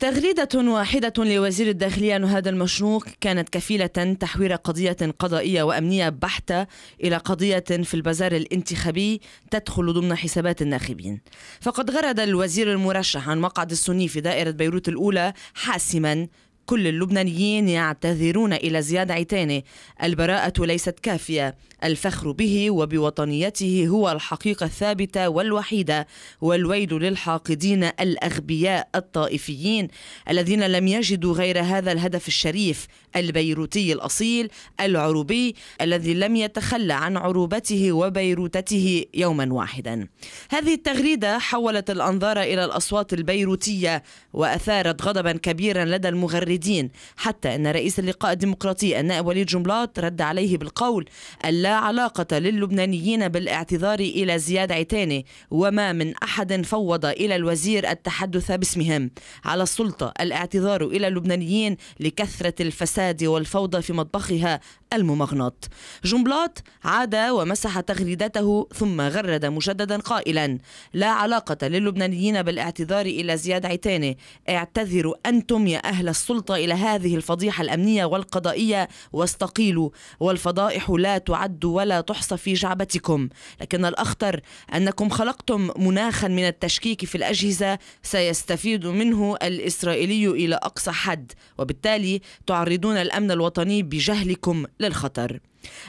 تغريدة واحدة لوزير الداخلية نهاد المشروق كانت كفيلة تحويل قضية قضائية وأمنية بحتة إلى قضية في البازار الانتخابي تدخل ضمن حسابات الناخبين فقد غرد الوزير المرشح عن مقعد السني في دائرة بيروت الأولى حاسما كل اللبنانيين يعتذرون إلى زياد عيتاني البراءة ليست كافية الفخر به وبوطنيته هو الحقيقة الثابتة والوحيدة والويل للحاقدين الأغبياء الطائفيين الذين لم يجدوا غير هذا الهدف الشريف البيروتي الأصيل العروبي الذي لم يتخلى عن عروبته وبيروتته يوما واحدا هذه التغريدة حولت الأنظار إلى الأصوات البيروتية وأثارت غضبا كبيرا لدى المغردين المعارضين حتى أن رئيس اللقاء الديمقراطي النائب وليد جملات رد عليه بالقول ألا علاقة للبنانيين بالاعتذار إلى زياد عتاني وما من أحد فوض إلى الوزير التحدث باسمهم على السلطة الاعتذار إلى اللبنانيين لكثرة الفساد والفوضى في مطبخها الممغنط جنبلاط عاد ومسح تغريدته ثم غرد مجددا قائلا لا علاقة للبنانيين بالاعتذار إلى زياد عتانة اعتذروا أنتم يا أهل السلطة إلى هذه الفضيحة الأمنية والقضائية واستقيلوا والفضائح لا تعد ولا تحصى في جعبتكم لكن الأخطر أنكم خلقتم مناخا من التشكيك في الأجهزة سيستفيد منه الإسرائيلي إلى أقصى حد وبالتالي تعرضون الأمن الوطني بجهلكم للخطر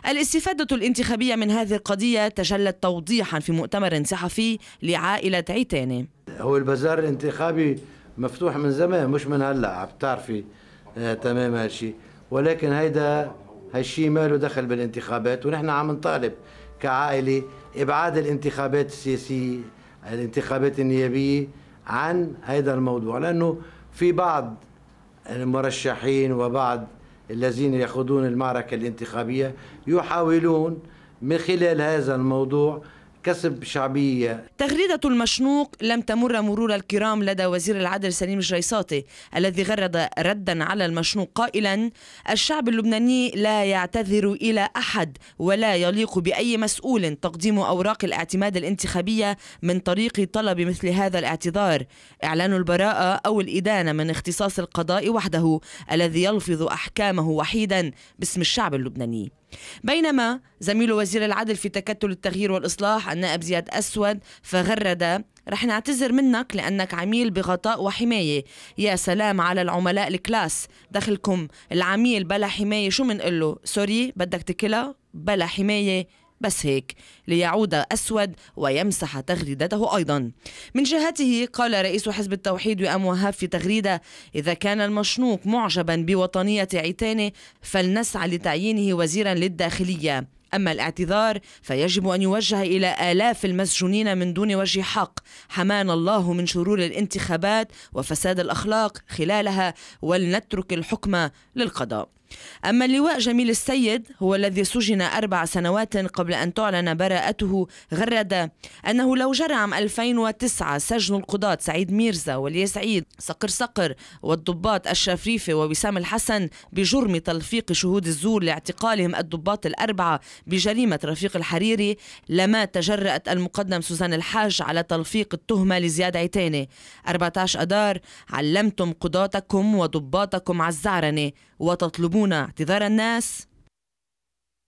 الاستفادة الانتخابية من هذه القضية تجلت توضيحا في مؤتمر صحفي لعائلة عيتاني هو البازار الانتخابي مفتوح من زمان مش من هلا بتعرفي آه تمام هالشيء ولكن هيدا هالشيء له دخل بالانتخابات ونحن عم نطالب كعائلة إبعاد الانتخابات السياسية الانتخابات النيابية عن هذا الموضوع لأنه في بعض المرشحين وبعض الذين يخوضون المعركة الانتخابية يحاولون من خلال هذا الموضوع كسب شعبية تغريدة المشنوق لم تمر مرور الكرام لدى وزير العدل سليم الشيساطي الذي غرد ردا على المشنوق قائلا الشعب اللبناني لا يعتذر إلى أحد ولا يليق بأي مسؤول تقديم أوراق الاعتماد الانتخابية من طريق طلب مثل هذا الاعتذار إعلان البراءة أو الإدانة من اختصاص القضاء وحده الذي يلفظ أحكامه وحيدا باسم الشعب اللبناني بينما زميل وزير العدل في تكتل التغيير والإصلاح النائب زياد أسود فغرد رح نعتذر منك لأنك عميل بغطاء وحماية يا سلام على العملاء الكلاس دخلكم العميل بلا حماية شو منقله سوري بدك تكلا بلا حماية بس هيك ليعود أسود ويمسح تغريدته أيضا من جهته قال رئيس حزب التوحيد وأم وهاب في تغريدة إذا كان المشنوق معجبا بوطنية عيتانه فلنسعى لتعيينه وزيرا للداخلية أما الاعتذار فيجب أن يوجه إلى آلاف المسجونين من دون وجه حق حمانا الله من شرور الانتخابات وفساد الأخلاق خلالها ولنترك الحكم للقضاء أما اللواء جميل السيد هو الذي سجن أربع سنوات قبل أن تعلن براءته غرد أنه لو جرى عام 2009 سجن القضاة سعيد ميرزا واليسعيد صقر صقر والضباط الشفريفة ووسام الحسن بجرم تلفيق شهود الزور لاعتقالهم الضباط الأربعة بجريمة رفيق الحريري لما تجرأت المقدم سوزان الحاج على تلفيق التهمة لزياد عتاني 14 أدار علمتم قضاتكم وضباطكم على الزعرنة وتطلبون يطلبون اعتذار الناس